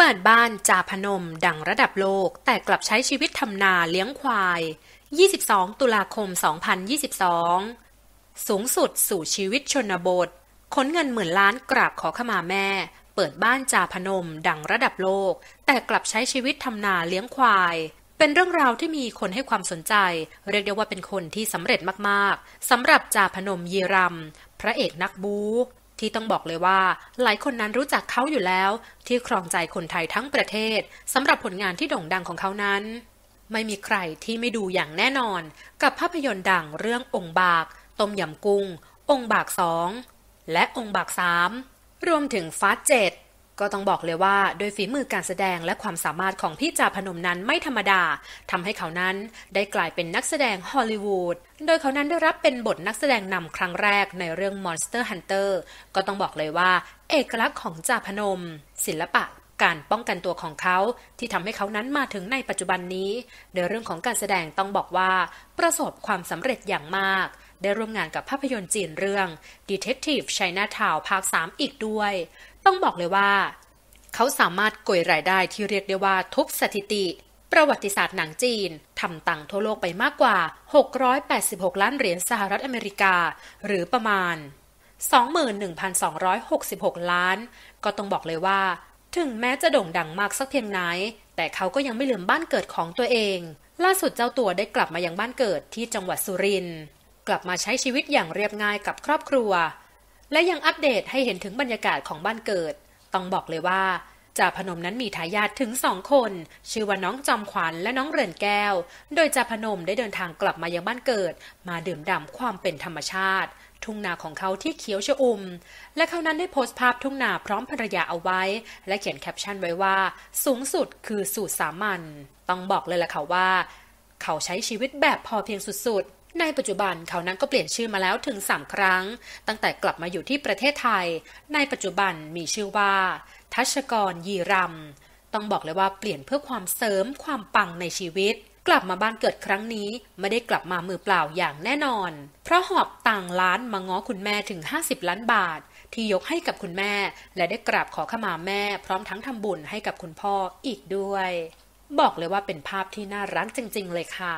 เปิดบ้านจาพนมดังระดับโลกแต่กลับใช้ชีวิตทำนาเลี้ยงควาย 22 ตุลาคม 2022 สูงสุดสู่ชีวิตชนบทขนเงินหมื่นล้านกราบขอขมาแม่ เปิดบ้านจาพนมดังระดับโลกแต่กลับใช้ชีวิตทำนาเลี้ยงควาย เป็นเรื่องราวที่มีคนให้ความสนใจ เรียกได้ว่าเป็นคนที่สำเร็จมาก ๆ สำหรับจาพนมยีรำพระเอกนักบูที่ต้องบอกเลยว่า หลายคนนั้นรู้จักเขาอยู่แล้ว ที่ครองใจคนไทยทั้งประเทศสำหรับผลงานที่โด่งดังของเขานั้น ไม่มีใครที่ไม่ดูอย่างแน่นอน กับภาพยนตร์ดังเรื่ององค์บากต้มยำกุ้งองค์บากสองและองค์บากสามรวมถึงฟาสเจ็ดก็ต้องบอกเลยว่าโดยฝีมือการแสดงและความสามารถของพี่จ่าพนมนั้นไม่ธรรมดาทำให้เขานั้นได้กลายเป็นนักแสดงฮอลลีวูดโดยเขานั้นได้รับเป็นบทนักแสดงนำครั้งแรกในเรื่อง Monster Hunter ก็ต้องบอกเลยว่า เอกลักษณ์ของจ่าพนม ศิลปะ การป้องกันตัวของเขา ที่ทำให้เขานั้นมาถึงในปัจจุบันนี้ในเรื่องของการแสดงต้องบอกว่า ประสบความสำเร็จอย่างมากได้ร่วมงานกับภาพยนตร์จีนเรื่อง Detective China Town ภาค 3 อีกด้วย ต้องบอกเลยว่า เขาสามารถโกยรายได้ที่เรียกได้ว่า ทุบสถิติ ประวัติศาสตร์หนังจีน ทำตังทั่วโลกไปมากกว่า 686 ล้านเหรียญสหรัฐอเมริกา หรือประมาณ 21,266 ล้าน ก็ต้องบอกเลยว่า ถึงแม้จะโด่งดังมากสักเพียงไหน แต่เขาก็ยังไม่ลืมบ้านเกิดของตัวเอง ล่าสุดเจ้าตัวได้กลับมายังบ้านเกิดที่จังหวัดสุรินทร์กลับมาใช้ชีวิตอย่างเรียบง่ายกับครอบครัว และยังอัปเดตให้เห็นถึงบรรยากาศของบ้านเกิด ต้องบอกเลยว่าจ่าพนมนั้นมีทายาทถึงสองคน ชื่อว่าน้องจอมขวัญและน้องเรือนแก้ว โดยจ่าพนมได้เดินทางกลับมายังบ้านเกิด มาดื่มด่ำความเป็นธรรมชาติ ทุ่งนาของเขาที่เขียวชอุ่ม และเขานั้นได้โพสต์ภาพทุ่งนาพร้อมภรรยาเอาไว้ และเขียนแคปชั่นไว้ว่า สูงสุดคือสูตรสามัญ ต้องบอกเลยล่ะค่ะว่า เขาใช้ชีวิตแบบพอเพียงสุดในปัจจุบันเขานั้นก็เปลี่ยนชื่อมาแล้วถึง 3 ครั้ง ตั้งแต่กลับมาอยู่ที่ประเทศไทย ในปัจจุบันมีชื่อว่า ทัชกรยีรำต้องบอกเลยว่าเปลี่ยนเพื่อความเสริมความปังในชีวิต กลับมาบ้านเกิดครั้งนี้ ไม่ได้กลับมามือเปล่าอย่างแน่นอน เพราะหอบต่างล้านมา ง้อคุณแม่ถึง 50 ล้านบาท ที่ยกให้กับคุณแม่ และได้กราบขอขมาแม่พร้อมทั้งทำบุญให้กับคุณพ่ออีกด้วย บอกเลยว่าเป็นภาพที่น่ารักจริง ๆเลยค่ะ